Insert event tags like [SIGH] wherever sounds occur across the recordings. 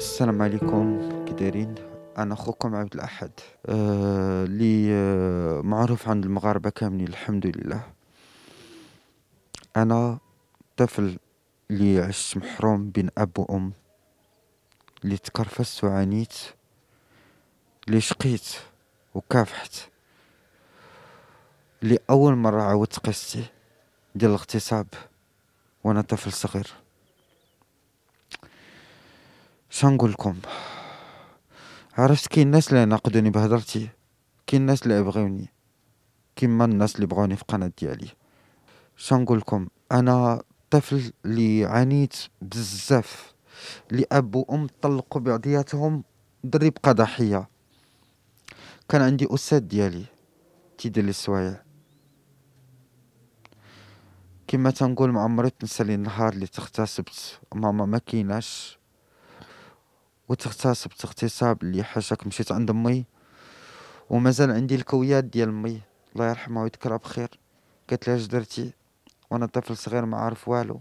السلام عليكم كديرين انا اخوكم عبد الاحد آه معروف عند المغاربة كاملين الحمد لله أنا طفل اللي عشت محروم بين أب وأم اللي تكرفست وعانيت اللي شقيت وكافحت اللي أول مرة عاودت قصتي ديال الاغتصاب وأنا طفل صغير شنقول لكم عرفت كاين الناس اللي ناقدوني بهضرتي كاين الناس اللي بغيوني كيما الناس اللي بغوني في القناه ديالي شنقول لكم انا طفل اللي عانيت بزاف اللي اب وام طلقوا بعضياتهم دري بقى ضحيه كان عندي استاذ ديالي تيدير لي السوايع كما تنقول ما عمري تنسى لي النهار اللي تغتصبت ماما ما كيناش وتغتصبت اغتصاب اللي حاشاك مشيت عند امي ومازال عندي الكويات ديال امي الله يرحمه ويذكره بخير قلت لي اش درتي وانا طفل صغير ما عارف والو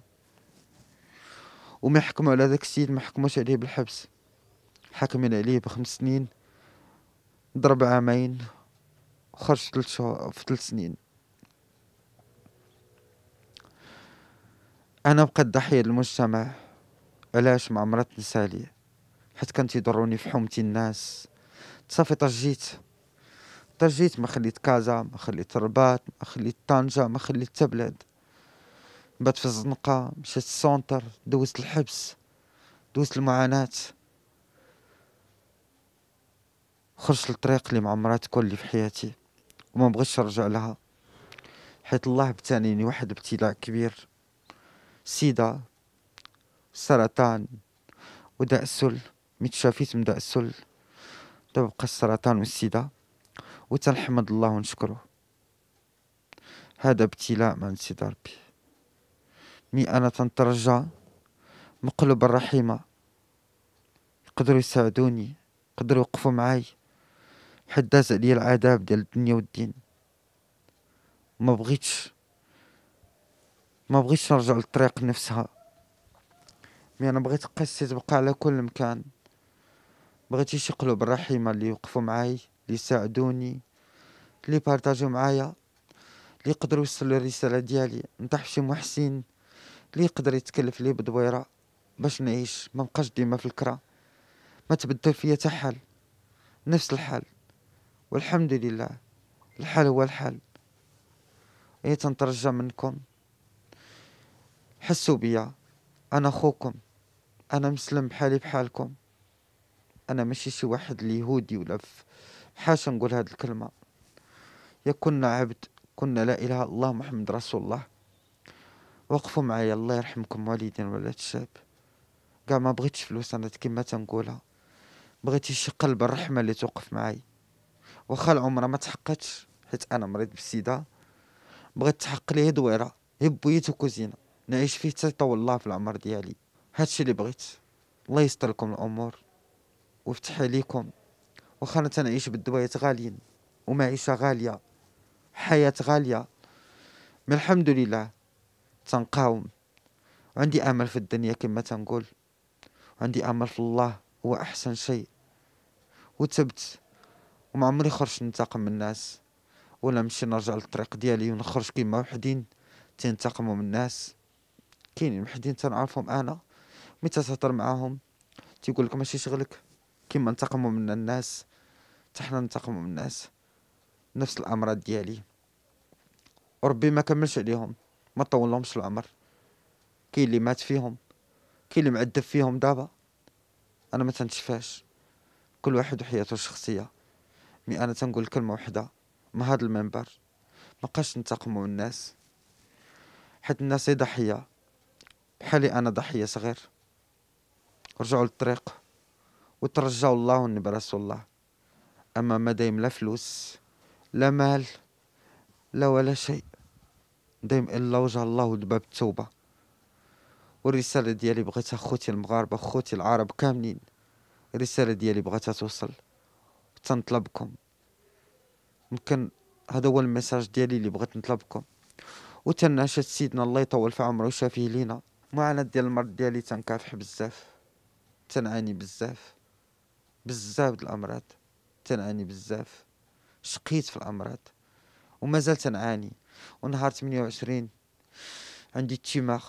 وما حكموا على ذاك السيد ما حكموش عليه بالحبس حكمين عليه بخمس سنين ضرب عامين وخرج ثلاث شهور في ثلاث سنين انا بقى ضحيه للمجتمع علاش ما مرات تنسالي حيت كانت يضروني في حومتي الناس صافي طجيت اضطريت ما خليت كازا ما خليت رباط ما خليت طنجة ما خليت تا بلاد بات في الزنقة مشيت السونتر دوزت الحبس دوزت المعاناة خرجت للطريق اللي معمرات كل اللي في حياتي وما بغيتش نرجع لها حيت الله بتانيني واحد ابتلاء كبير سيدا سرطان وداء السل متشافيت من داء السل بقى السرطان والسيدا وتنحمد الله ونشكره هذا ابتلاء من سيدي ربي مي انا تنترجى مقلب الرحيمه يقدروا يساعدوني يقدروا يوقفوا معاي حد داز عليا العذاب ديال الدنيا والدين ما بغيتش ما بغيتش نرجع للطريق نفسها مي انا بغيت قصة تبقى على كل مكان بغيت شي قلوب الرحيمه اللي يوقفوا معاي اللي ساعدوني اللي بارتاجوا معايا اللي قدروا يوصلوا الرساله ديالي نتاع شي محسن اللي يقدر يتكلف لي بدويره باش نعيش ما بقاش ديما في الكره ما تبدل فيا حتى حال نفس الحال والحمد لله الحال هو الحال اي تنترجى منكم حسوا بيا انا اخوكم انا مسلم بحالي بحالكم انا ماشي شي واحد اليهودي ولا في حاشا نقول هذه الكلمة يا كنا عبد كنا لا إله إلا الله محمد رسول الله وقفوا معايا الله يرحمكم والدين ولا تشاب قاع ما بغيتش فلوس انا كيما تنقولها بغيت شي قلب الرحمه اللي توقف معاي وخا العمره ما تحققتش حيت انا مريض بالسيده بغيت تحق لي دويره هي بويت وكوزينه نعيش فيه حتى يطول الله في العمر ديالي هادشي اللي بغيت الله يستر لكم الامور ويفتح عليكم واخا انا تنعيش بالدوايات غاليين ومعيشه غاليه حياه غاليه من الحمد لله تنقاوم عندي امل في الدنيا كما تنقول عندي امل في الله هو احسن شيء وتبت وما عمري خرجت ننتقم من الناس ولا نمشي نرجع للطريق ديالي ونخرج كيما وحدين تنتقموا من الناس كاينين وحدين تنعرفهم انا متى تهضر معاهم تيقول لك ماشي شغلك كيما انتقموا من الناس حنا ننتقموا من الناس نفس الامراض ديالي وربي ما كملش عليهم ما طولهمش العمر كاين اللي مات فيهم كاين اللي معذب فيهم دابا انا ما تنتشفاش كل واحد وحياته الشخصيه مي انا تنقول كلمه وحده من هذا المنبر ما بقاش ننتقموا من الناس حيت الناس هي ضحيه بحالي انا ضحيه صغير رجعوا للطريق وترجعوا الله والنبي رسول الله أما ما دايم لا فلوس لا مال لا ولا شيء دايم إلا وجه الله ودباب التوبة والرسالة ديالي بغيتها خوتي المغاربة خوتي العرب كاملين الرسالة ديالي بغيتها توصل تنطلبكم يمكن هذا هو المساج ديالي اللي بغيت نطلبكم وتناشد سيدنا الله يطول في عمره وشافيه لينا معاناة ديال المرض ديالي تنكافح بزاف تنعاني بزاف بزاف د الامراض تنعاني بزاف شقيت في الامراض زلت تنعاني ونهار 28 عندي التيمار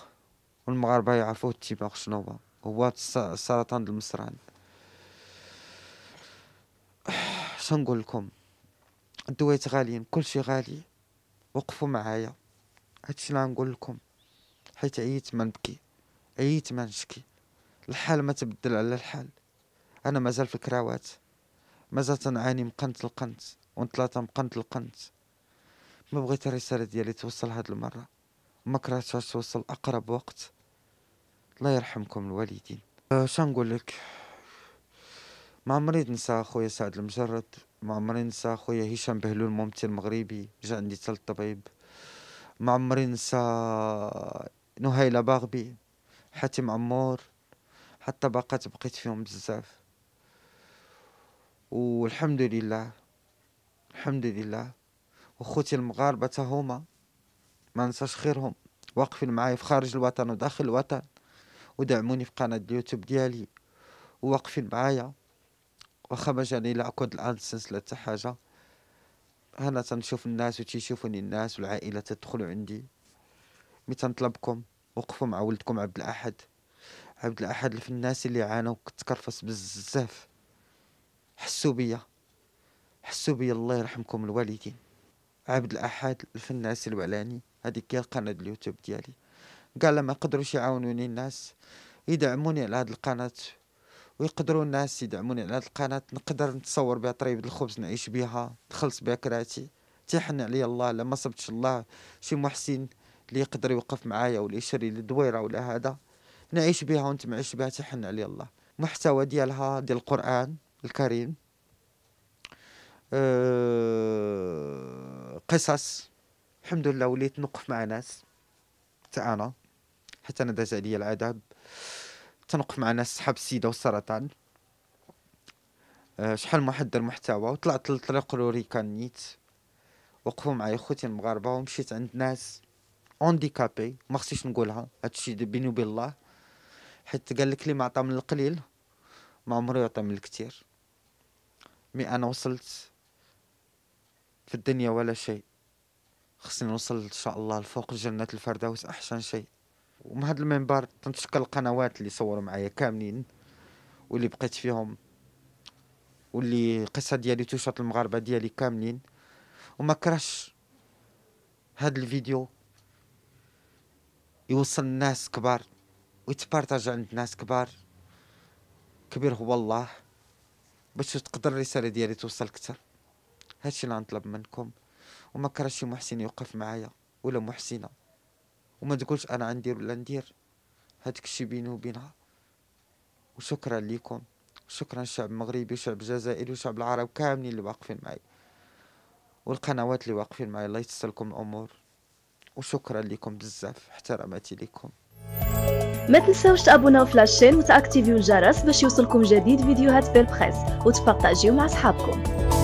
والمغاربه يعرفوا التيمار [SIGHS] شنو هو هو سرطان المصران شنقول لكم الدويت غاليين كلشي غالي وقفوا معايا هادشي اللي نقول لكم حيت عييت ما نبكي عييت ما نشكي الحال ما تبدل على الحال انا مازال في الكراوات مازال تنعاني من قنت لقنت ونتلاطم قنت القنت ما بغيت الرسالة ديالي توصل هاد المرة ما كرهتهاش توصل أقرب وقت الله يرحمكم الوالدين أه شنقول لك ما عمري ننسى خويا سعد المجرد ما عمري ننسى خويا هشام بهلول ممثل المغربي جا عندي تال الطبيب ما عمري ننسى نهيلة باغبي حاتم عمور حتى باقات بقيت فيهم بزاف والحمد لله الحمد لله وخوتي المغاربة هما ما ننساش خيرهم واقفين معايا في خارج الوطن وداخل الوطن ودعموني في قناة اليوتيوب ديالي وواقفين معايا واخا ما جاني لا كود الادسنس لا حتى حاجه هنا تنشوف الناس وتيشوفوني الناس والعائله تدخل عندي مي تنطلبكم وقفوا مع ولدكم عبد الاحد عبد الاحد في الناس اللي عانوا وكتكرفس بزاف حسوا بيا حسوا بيا الله يرحمكم الوالدين عبد الاحد الفناس الوعلاني هذيك هي قناه اليوتيوب ديالي قال ما قدروش يعاونوني الناس يدعموني على هذه القناه ويقدروا الناس يدعموني على هذه القناه نقدر نتصور بها طريبه الخبز نعيش بها تخلص بها كراتي تحن علي الله لما صبتش الله شي محسن اللي يقدر يوقف معايا ولا يشري لي دويره ولا هذا نعيش بها ونتمعش بها تحن علي الله محتوى ديالها ديال القران الكريم أه، قصص الحمد لله وليت نوقف مع ناس انا حتى انا داز عليا العذاب تنوقف مع ناس صحاب السيده والسرطان أه، شحال محضر محتوى وطلعت للطريق نيت وقفوا معايا خوتي المغاربه ومشيت عند ناس اونديكابي ما خصنيش نقولها هادشي بيني وبين الله حيت قال لك لي ما عطى من القليل ما عمرو يعطي من الكثير مي انا وصلت في الدنيا ولا شيء خصني نوصل ان شاء الله لفوق جنة الفردوس احسن شيء ومن هذا المنبر تنشكر القنوات اللي صوروا معايا كاملين واللي بقيت فيهم واللي قصة ديالي توشط المغاربه ديالي كاملين وما كرش هذا الفيديو يوصل الناس كبار ويتبارتاج عند ناس كبار كبير هو الله باش تقدر الرساله ديالي توصل كتر هادشي اللي غنطلب منكم وما كرهتش محسن يوقف معايا ولا محسنه وما تقولش انا عندير ولا ندير هادك الشي بيني وبينها وشكرا لكم شكرا الشعب المغربي وشعب الجزائري وشعب العرب كاملين اللي واقفين معي والقنوات اللي واقفين معي الله يتسلكم الامور وشكرا لكم بزاف احتراماتي لكم ما تنساوش تابوناو في لاشين وتاكتيفيو الجرس باش يوصلكم جديد فيديوهات بريس وتبارطاجيو مع صحابكم